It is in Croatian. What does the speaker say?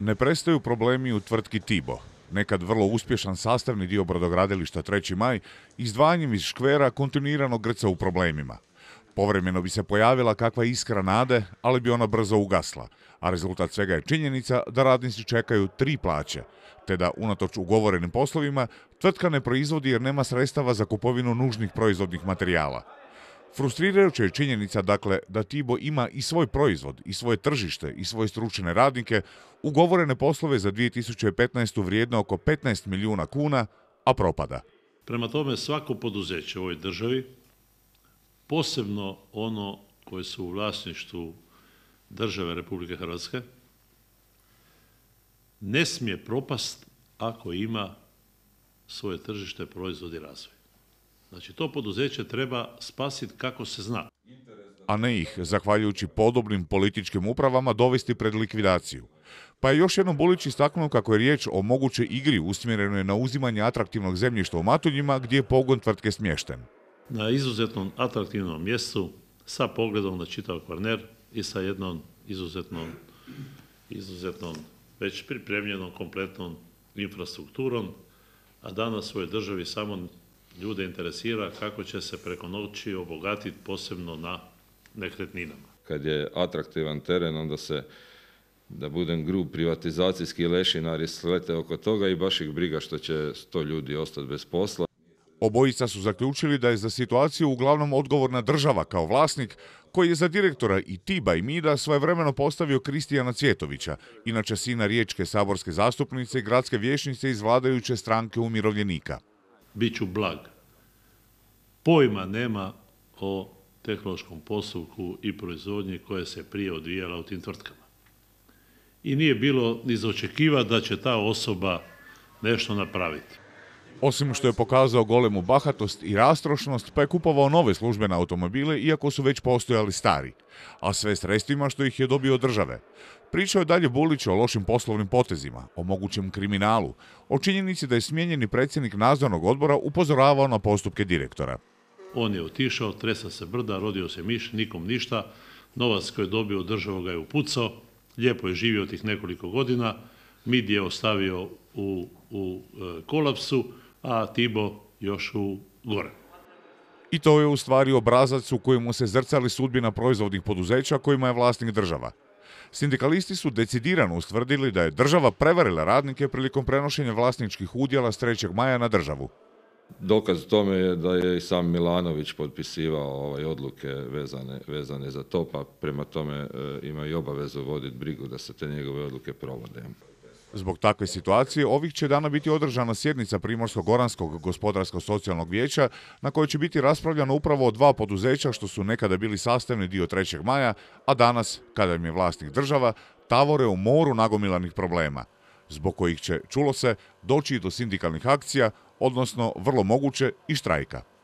Ne prestaju problemi u tvrtki Tibo, nekad vrlo uspješan sastavni dio brodogradilišta 3. maj, izdvajanjem iz škvera kontinuirano grca u problemima. Povremeno bi se pojavila kakva iskra nade, ali bi ona brzo ugasla, a rezultat svega je činjenica da radnici čekaju tri plaće, te da, unatoč ugovorenim poslovima, tvrtka ne proizvodi jer nema sredstava za kupovinu nužnih proizvodnih materijala. Frustrirajuća je činjenica dakle da Tibo ima i svoj proizvod, i svoje tržište, i svoje stručne radnike, ugovorene poslove za 2015. vrijedno oko 15 milijuna kuna, a propada. Prema tome svako poduzeće u ovoj državi, posebno ono koje su u vlasništvu države Republike Hrvatske, ne smije propast ako ima svoje tržište, proizvod i razvoj. Znači to poduzeće treba spasiti kako se zna. A ne ih, zahvaljujući podobnim političkim upravama, dovesti pred likvidaciju. Pa je još jednom Bulić istaknuo kako je riječ o mogućoj igri usmjerenoj na uzimanje atraktivnog zemljišta u Matuljima gdje je pogon tvrtke smješten. Na izuzetnom atraktivnom mjestu sa pogledom na čitav kvarner i sa jednom izuzetnom, izuzetnom već pripremljenom kompletnom infrastrukturom, a danas u ovoj državi samo ljude interesira kako će se preko noći obogatiti posebno na nekretninama. Kad je atraktivan teren, onda se da budem grub, privatizacijski lešinari slete oko toga i baš ih briga što će sto ljudi ostati bez posla. Obojica su zaključili da je za situaciju uglavnom odgovorna država kao vlasnik, koji je za direktora i Tiba i Mida svojevremeno postavio Kristijana Cvjetovića, inače sina riječke saborske zastupnice i gradske vješnice iz vladajuće stranke umirovljenika bit ću blag. Pojma nema o tehnološkom postupku i proizvodnji koja se prije odvijala u tim tvrtkama. I nije bilo ni za očekivati da će ta osoba nešto napraviti. Osim što je pokazao golemu bahatost i rastrošnost, pa je kupovao nove službene automobile, iako su već postojali stari, a sve sredstvima što ih je dobio države. Pričao je dalje Bulić o lošim poslovnim potezima, o mogućem kriminalu, o činjenici da je smijenjeni predsjednik nadzornog odbora upozoravao na postupke direktora. On je otišao, tresa se brda, rodio se miš, nikom ništa, novac koji je dobio od ga je upucao, lijepo je živio tih nekoliko godina, mid je ostavio u, e, kolapsu, a Tibo još u gore. I to je u stvari obrazac u kojemu se zrcali sudbina proizvodnih poduzeća kojima je vlasnik država. Sindikalisti su decidirano ustvrdili da je država prevarila radnike prilikom prenošenja vlasničkih udjela s 3. maja na državu. Dokaz tome je da je i sam Milanović potpisivao ovaj odluke vezane, vezane za to, pa prema tome e, ima i obavezu voditi brigu da se te njegove odluke provode. Zbog takve situacije ovih će dana biti održana sjednica Primorsko-Goranskog gospodarsko-socijalnog vijeća na kojoj će biti raspravljano upravo o dva poduzeća što su nekada bili sastavni dio 3. maja, a danas, kada im je vlasnik država, tavore u moru nagomilanih problema, zbog kojih će, čulo se, doći do sindikalnih akcija, odnosno vrlo moguće i štrajka.